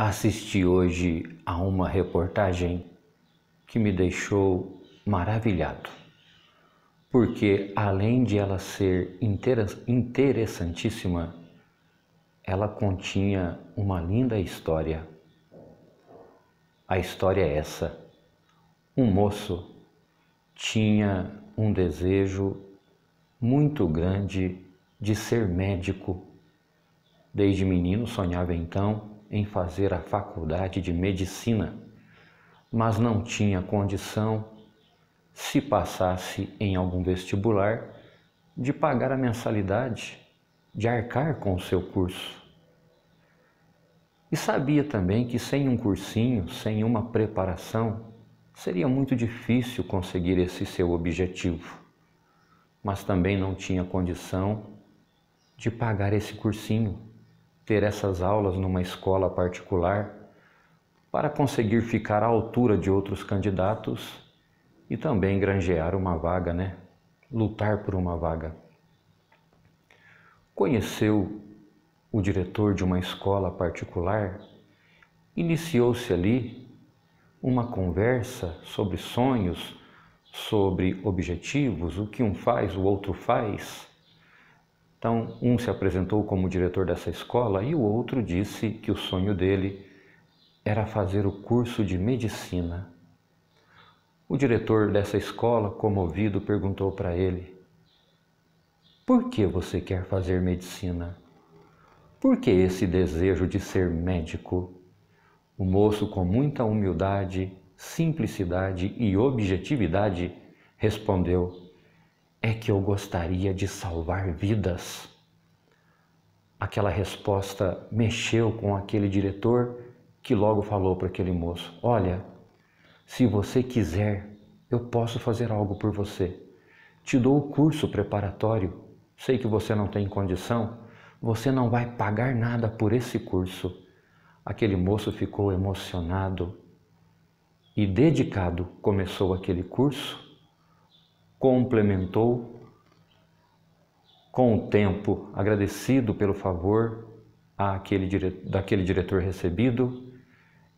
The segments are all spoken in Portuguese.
Assisti hoje a uma reportagem que me deixou maravilhado, porque além de ela ser interessantíssima, ela continha uma linda história. A história é essa: um moço tinha um desejo muito grande de ser médico. Desde menino sonhava então em fazer a faculdade de medicina, mas não tinha condição, se passasse em algum vestibular, de pagar a mensalidade, de arcar com o seu curso. E sabia também que sem um cursinho, sem uma preparação, seria muito difícil conseguir esse seu objetivo. Mas também não tinha condição de pagar esse cursinho ter essas aulas numa escola particular para conseguir ficar à altura de outros candidatos e também granjear uma vaga, né? Lutar por uma vaga. Conheceu o diretor de uma escola particular, iniciou-se ali uma conversa sobre sonhos, sobre objetivos, o que um faz, o outro faz. Então, um se apresentou como diretor dessa escola e o outro disse que o sonho dele era fazer o curso de medicina. O diretor dessa escola, comovido, perguntou para ele: Por que você quer fazer medicina? Por que esse desejo de ser médico? O moço, com muita humildade, simplicidade e objetividade, respondeu: é que eu gostaria de salvar vidas. Aquela resposta mexeu com aquele diretor que logo falou para aquele moço: Olha, se você quiser, eu posso fazer algo por você. Te dou o curso preparatório. Sei que você não tem condição, você não vai pagar nada por esse curso. Aquele moço ficou emocionado e dedicado começou aquele curso complementou com o tempo, agradecido pelo favor àquele, daquele diretor recebido,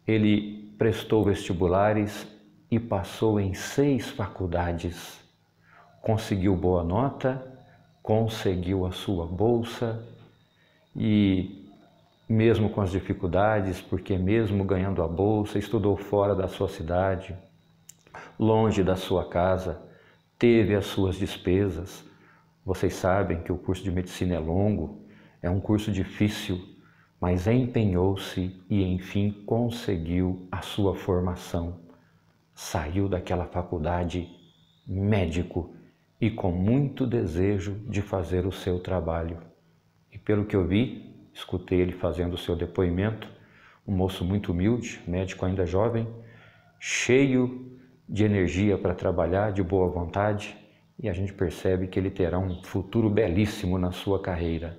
ele prestou vestibulares e passou em seis faculdades. Conseguiu boa nota, conseguiu a sua bolsa e, mesmo com as dificuldades, porque, mesmo ganhando a bolsa, estudou fora da sua cidade, longe da sua casa teve as suas despesas. Vocês sabem que o curso de medicina é longo, é um curso difícil, mas empenhou-se e enfim conseguiu a sua formação. Saiu daquela faculdade médico e com muito desejo de fazer o seu trabalho. E pelo que eu vi, escutei ele fazendo o seu depoimento, um moço muito humilde, médico ainda jovem, cheio de energia para trabalhar, de boa vontade, e a gente percebe que ele terá um futuro belíssimo na sua carreira.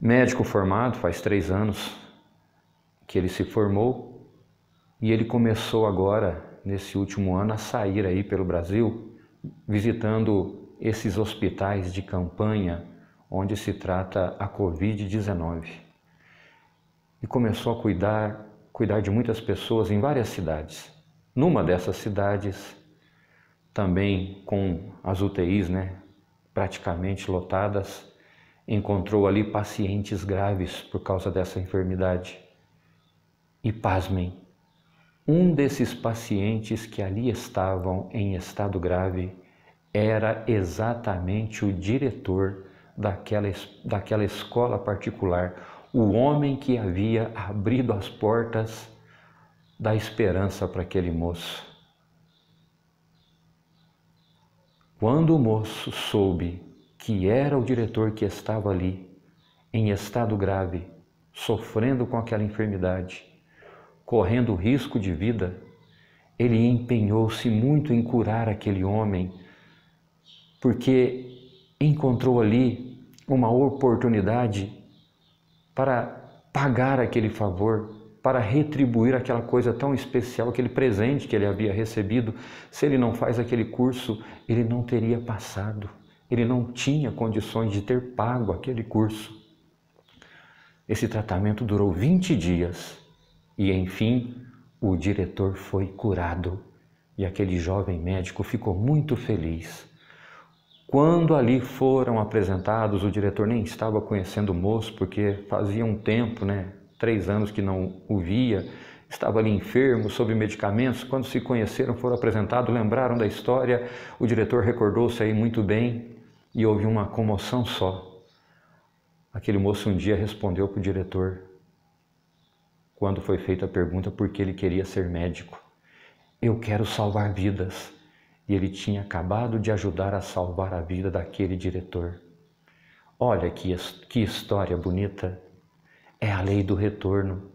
Médico formado, faz três anos que ele se formou e ele começou agora, nesse último ano, a sair aí pelo Brasil, visitando esses hospitais de campanha onde se trata a Covid-19. E começou a cuidar cuidar de muitas pessoas em várias cidades. Numa dessas cidades, também com as UTIs né, praticamente lotadas, encontrou ali pacientes graves por causa dessa enfermidade. E pasmem, um desses pacientes que ali estavam em estado grave era exatamente o diretor daquela, daquela escola particular o homem que havia abrido as portas da esperança para aquele moço. Quando o moço soube que era o diretor que estava ali, em estado grave, sofrendo com aquela enfermidade, correndo risco de vida, ele empenhou-se muito em curar aquele homem, porque encontrou ali uma oportunidade para pagar aquele favor, para retribuir aquela coisa tão especial, aquele presente que ele havia recebido. Se ele não faz aquele curso, ele não teria passado, ele não tinha condições de ter pago aquele curso. Esse tratamento durou 20 dias e, enfim, o diretor foi curado e aquele jovem médico ficou muito feliz quando ali foram apresentados, o diretor nem estava conhecendo o moço, porque fazia um tempo, né, três anos que não o via, estava ali enfermo, sob medicamentos. Quando se conheceram, foram apresentados, lembraram da história, o diretor recordou-se aí muito bem e houve uma comoção só. Aquele moço um dia respondeu para o diretor, quando foi feita a pergunta por que ele queria ser médico: Eu quero salvar vidas e ele tinha acabado de ajudar a salvar a vida daquele diretor. Olha que, que história bonita! É a lei do retorno.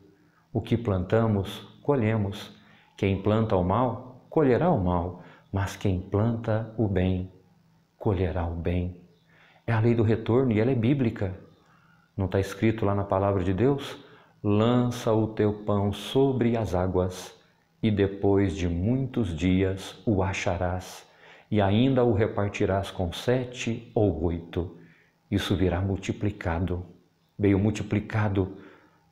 O que plantamos, colhemos. Quem planta o mal, colherá o mal, mas quem planta o bem, colherá o bem. É a lei do retorno e ela é bíblica. Não está escrito lá na palavra de Deus? Lança o teu pão sobre as águas e depois de muitos dias o acharás, e ainda o repartirás com sete ou oito. Isso virá multiplicado. Veio multiplicado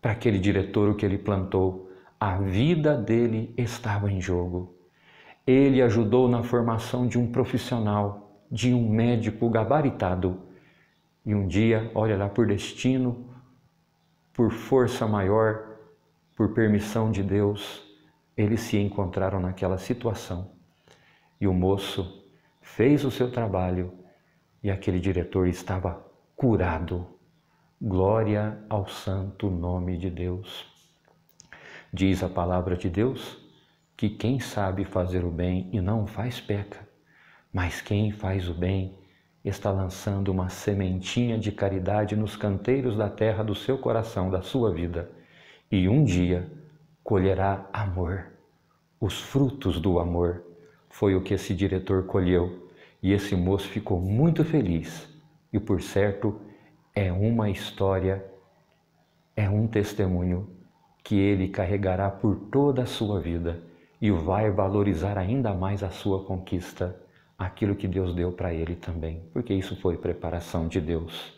para aquele diretor o que ele plantou. A vida dele estava em jogo. Ele ajudou na formação de um profissional, de um médico gabaritado. E um dia, olha lá, por destino, por força maior, por permissão de Deus, eles se encontraram naquela situação. E o moço fez o seu trabalho e aquele diretor estava curado. Glória ao santo nome de Deus. Diz a palavra de Deus que quem sabe fazer o bem e não faz peca, mas quem faz o bem está lançando uma sementinha de caridade nos canteiros da terra do seu coração, da sua vida, e um dia colherá amor. Os frutos do amor foi o que esse diretor colheu e esse moço ficou muito feliz. E por certo, é uma história, é um testemunho que ele carregará por toda a sua vida e vai valorizar ainda mais a sua conquista, aquilo que Deus deu para ele também, porque isso foi preparação de Deus.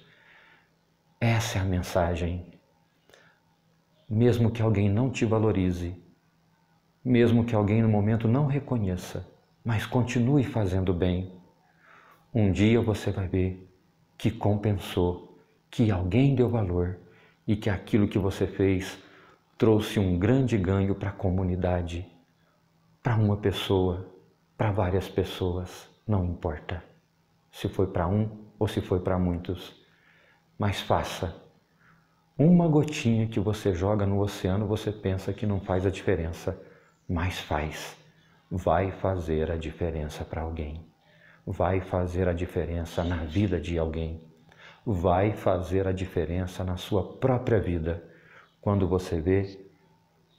Essa é a mensagem mesmo que alguém não te valorize, mesmo que alguém no momento não reconheça, mas continue fazendo bem. Um dia você vai ver que compensou, que alguém deu valor e que aquilo que você fez trouxe um grande ganho para a comunidade, para uma pessoa, para várias pessoas, não importa se foi para um ou se foi para muitos, mas faça uma gotinha que você joga no oceano, você pensa que não faz a diferença, mas faz. Vai fazer a diferença para alguém. Vai fazer a diferença na vida de alguém. Vai fazer a diferença na sua própria vida. Quando você vê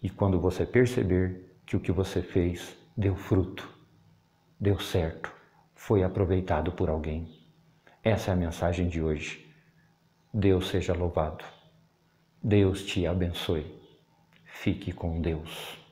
e quando você perceber que o que você fez deu fruto, deu certo, foi aproveitado por alguém. Essa é a mensagem de hoje. Deus seja louvado. Deus te abençoe. Fique com Deus.